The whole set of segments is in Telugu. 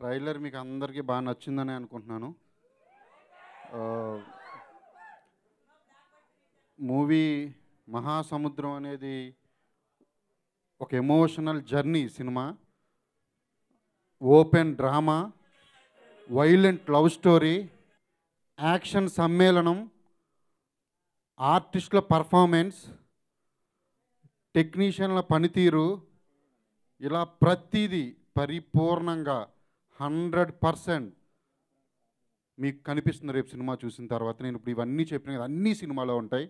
ట్రైలర్ మీకు అందరికీ బాగా నచ్చిందని అనుకుంటున్నాను మూవీ మహాసముద్రం అనేది ఒక ఎమోషనల్ జర్నీ సినిమా open drama violent love story action సమ్మేళనం ఆర్టిస్టుల పర్ఫార్మెన్స్ టెక్నీషియన్ల పనితీరు ఇలా ప్రతిదీ పరిపూర్ణంగా హండ్రెడ్ పర్సెంట్ మీకు కనిపిస్తుంది రేపు సినిమా చూసిన తర్వాత నేను ఇప్పుడు ఇవన్నీ చెప్పిన అన్ని సినిమాలో ఉంటాయి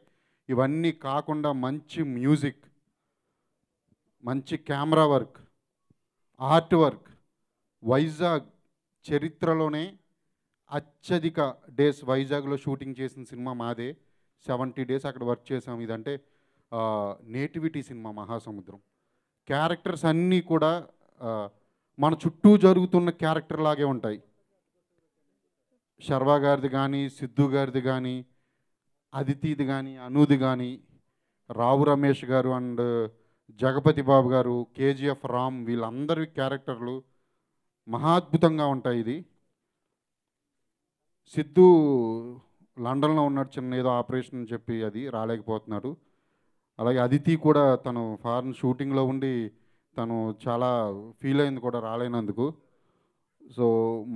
ఇవన్నీ కాకుండా మంచి మ్యూజిక్ మంచి camera work art work Vizag చరిత్రలోనే అత్యధిక డేస్ వైజాగ్లో షూటింగ్ చేసిన సినిమా మాదే సెవెంటీ డేస్ అక్కడ వర్క్ చేసాం ఇదంటే నేటివిటీ సినిమా మహాసముద్రం క్యారెక్టర్స్ అన్నీ కూడా మన చుట్టూ జరుగుతున్న క్యారెక్టర్ లాగే ఉంటాయి శర్వా గారిది కానీ సిద్ధు గారిది కానీ అదితిది కానీ అనూది కానీ రావు రమేష్ గారు అండ్ జగపతి బాబు గారు కేజీఎఫ్ రామ్ వీళ్ళందరి క్యారెక్టర్లు మహాద్భుతంగా ఉంటాయి ఇది సిద్ధు లండన్లో ఉన్నాడు చిన్న ఏదో ఆపరేషన్ అని చెప్పి అది రాలేకపోతున్నాడు అలాగే అదితి కూడా తను ఫారెన్ షూటింగ్లో ఉండి తను చాలా ఫీల్ అయింది కూడా రాలేనందుకు సో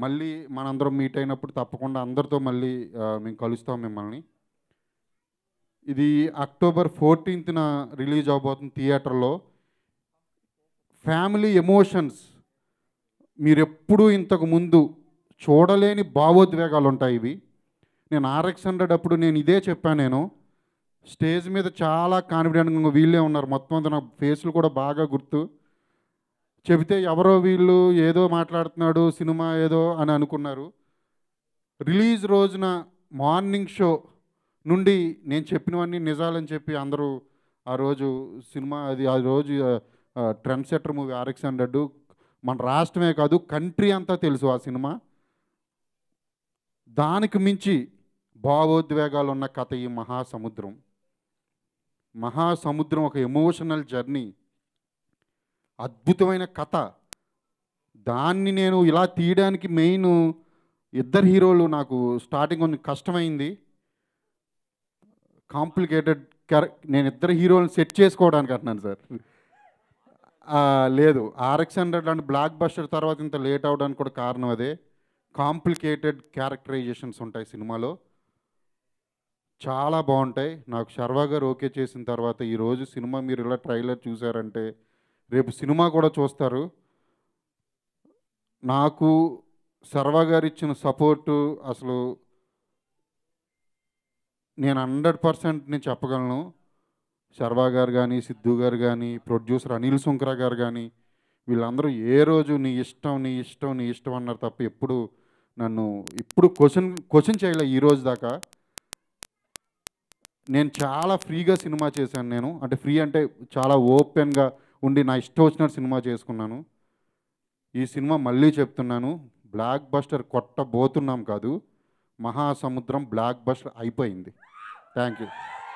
మళ్ళీ మనందరం మీట్ అయినప్పుడు తప్పకుండా అందరితో మళ్ళీ మేము కలుస్తాం మిమ్మల్ని ఇది అక్టోబర్ ఫోర్టీన్త్న రిలీజ్ అవబోతుంది థియేటర్లో ఫ్యామిలీ ఎమోషన్స్ మీరెప్పుడూ ఇంతకు ముందు చూడలేని భావోద్వేగాలు ఉంటాయి ఇవి నేను ఆర్ఎక్స్ హండ్రెడ్ అప్పుడు నేను ఇదే చెప్పాను నేను స్టేజ్ మీద చాలా కాన్ఫిడెంట్గా వీళ్ళే ఉన్నారు మొత్తం అంతా నా ఫేస్లు కూడా బాగా గుర్తు చెబితే ఎవరో వీళ్ళు ఏదో మాట్లాడుతున్నాడు సినిమా ఏదో అని అనుకున్నారు రిలీజ్ రోజున మార్నింగ్ షో నుండి నేను చెప్పినవన్నీ నిజాలని చెప్పి అందరూ ఆ రోజు సినిమా అది ఆ రోజు trendsetter movie RX hundred మన రాష్ట్రమే కాదు కంట్రీ అంతా తెలుసు ఆ సినిమా దానికి మించి భావోద్వేగాలు ఉన్న కథ ఈ మహాసముద్రం మహాసముద్రం ఒక ఎమోషనల్ జర్నీ అద్భుతమైన కథ దాన్ని నేను ఇలా తీయడానికి మెయిన్ ఇద్దరు హీరోలు నాకు స్టార్టింగ్ కొంచెం కష్టమైంది కాంప్లికేటెడ్ నేను ఇద్దరు హీరోలను సెట్ చేసుకోవడానికి అంటున్నాను సార్ లేదు ఆర్ఎక్స్ హండ్రెడ్ లాంటి బ్లాక్ బస్టర్ తర్వాత ఇంత లేట్ అవడానికి కూడా కారణం అదే కాంప్లికేటెడ్ క్యారెక్టరైజేషన్స్ ఉంటాయి సినిమాలో చాలా బాగుంటాయి నాకు శర్వాగారు ఓకే చేసిన తర్వాత ఈరోజు సినిమా మీరు ఇలా ట్రైలర్ చూసారంటే రేపు సినిమా కూడా చూస్తారు నాకు సర్వగారు గారు ఇచ్చిన సపోర్టు అసలు నేను హండ్రెడ్ పర్సెంట్ నేను చెప్పగలను శర్వా గారు కానీ సిద్ధు గారు కానీ ప్రొడ్యూసర్ అనిల్ సుంకర గారు కానీ వీళ్ళందరూ ఏ రోజు నీ ఇష్టం నీ ఇష్టం నీ ఇష్టం అన్నారు తప్ప ఎప్పుడు నన్ను ఇప్పుడు క్వశ్చన్ క్వశ్చన్ చేయలే ఈ రోజు దాకా నేను చాలా ఫ్రీగా సినిమా చేశాను నేను అంటే ఫ్రీ అంటే చాలా ఓపెన్గా ఉండి నా ఇష్టం వచ్చిన సినిమా చేసుకున్నాను ఈ సినిమా మళ్ళీ చెప్తున్నాను బ్లాక్ బస్టర్ కొట్టబోతున్నాం కాదు మహాసముద్రం బ్లాక్ బస్టర్ అయిపోయింది థ్యాంక్ యూ